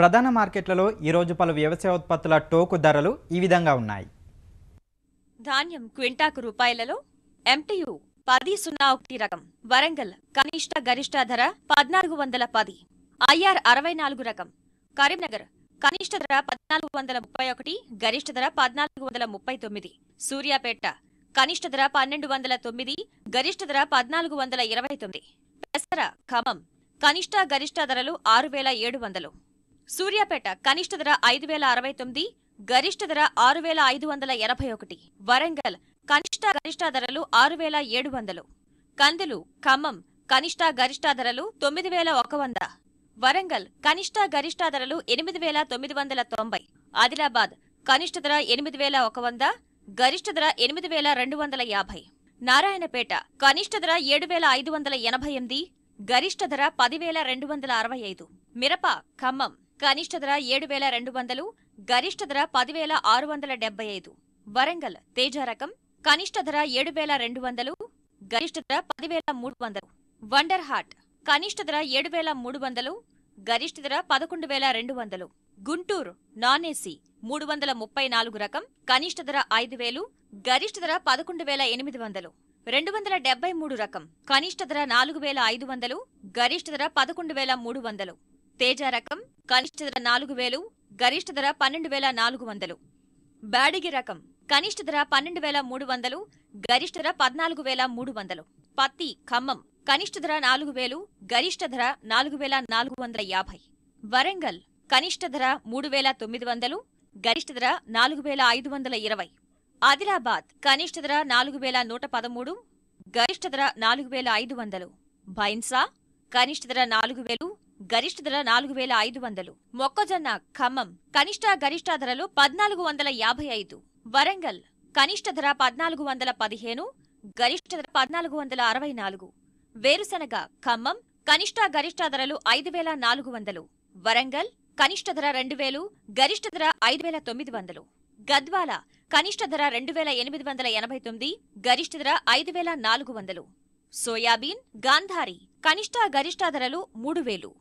ప్రధాన మార్కెట్లలో ఈరోజు పలు వ్యవసాయ ఉత్పత్తుల టోకు ధరలు ఈ విధంగా ఉన్నాయి ధాన్యం క్వింటాకు రూపాయలలో ఎంటియు పది సున్నా ఒకటి రకం వరంగల్ కనిష్ట గరిష్ట ధర పద్నాలుగు వందల పది ఐఆర్ అరవై నాలుగు రకం కరీంనగర్ కనిష్ట ధర పద్నాలుగు వందల ముప్పై ఒకటి గరిష్ట ధర పద్నాలుగు వందల ముప్పై తొమ్మిది సూర్యాపేట కనిష్ట ధర పన్నెండు వందల తొమ్మిది గరిష్ట ధర పద్నాలుగు వందల ఇరవై తొమ్మిది పెసర ఖమ్మం కనిష్ట గరిష్ట ధరలు ఆరు వేల ఏడు వందలు సూర్యాపేట కనిష్ట ధర ఐదు వేల అరవై తొమ్మిది గరిష్ట ధర ఆరు వేల ఐదు వందల ఎనభై ఒకటి వరంగల్ కనిష్ట గరిష్ట ధరలు ఆరు వేల ఏడు వందలు కందులు ఖమ్మం కనిష్ట గరిష్ట ధరలు తొమ్మిది వేల ఒక వంద వరంగల్ కనిష్ట గరిష్ట ధరలు ఎనిమిది వేల తొమ్మిది వందల తొంభై ఆదిలాబాద్ కనిష్ట ధర ఎనిమిది వేల ఒక వంద గరిష్ట ధర ఎనిమిది వేల రెండు వందల యాభై నారాయణపేట కనిష్ట ధర ఏడు వేల ఐదు వందల ఎనభై ఎనిమిది గరిష్ట ధర పదివేల రెండు వందల అరవై ఐదు మిరప ఖమ్మం కనిష్ట ధర ఏడు వేల రెండు వందలు గరిష్ట ధర పదివేల ఆరు వందల డెబ్బై ఐదు వరంగల్ తేజ రకం కనిష్ట ధర ఏడు వేల రెండు వందలు గరిష్ట ధర పదివేల మూడు వందలు వండర్ హార్ట్ కనిష్ట ధర ఏడు వేల మూడు వందలు గరిష్ట ధర పదకొండు వేల రెండు వందలు గుంటూరు నాన్ ఏసీ మూడు వందల ముప్పై నాలుగు రకం కనిష్ట ధర ఐదు వేలు గరిష్ట ధర పదకొండు వేల ఎనిమిది వందలు రెండు వందల డెబ్బై మూడు రకం కనిష్ట ధర నాలుగు వేల ఐదు వందలు గరిష్ట ధర పదకొండు వేల మూడు వందలు తేజ రకం కనిష్ట ధర నాలుగు వేలు గరిష్ట ధర పన్నెండు వేల నాలుగు వందలు బ్యాడిగి రకం కనిష్ట ధర పన్నెండు వేల మూడు వందలు గరిష్ట ధర పద్నాలుగు వేల మూడు వందలు పత్తి ఖమ్మం కనిష్ట ధర నాలుగు వేలు గరిష్ట ధర నాలుగు వేల నాలుగు వందల యాభై వరంగల్ కనిష్ట ధర మూడు వేల తొమ్మిది వందలు గరిష్ట ధర నాలుగు వేల ఐదు వందల ఇరవై ఆదిలాబాద్ కనిష్ట ధర నాలుగు వేల నూట పదమూడు గరిష్ట ధర నాలుగు వేల ఐదు వందలు భైన్సా కనిష్ట ధర నాలుగు వేలు గరిష్ట ధర నాలుగు వేల ఐదు వందలు మొక్కజొన్న ఖమ్మం కనిష్ట గరిష్ట ధరలు పద్నాలుగు వందల యాభై ఐదు వరంగల్ కనిష్ట ధర పద్నాలుగు వందల పదిహేను గరిష్ట ధర పద్నాలుగు వందల అరవై నాలుగు వేరుశనగ ఖమ్మం కనిష్ట గరిష్ట ధరలు ఐదు వేల నాలుగు వందలు వరంగల్ కనిష్ట ధర రెండు వేలు గరిష్ట ధర ఐదు వేల తొమ్మిది వందలు గద్వాల కనిష్ట ధర రెండు వేల ఎనిమిది వందల ఎనభై తొమ్మిది గరిష్ట ధర ఐదు వేల నాలుగు వందలు సోయాబీన్ గాంధారి కనిష్ట గరిష్ట ధరలు మూడు వేలు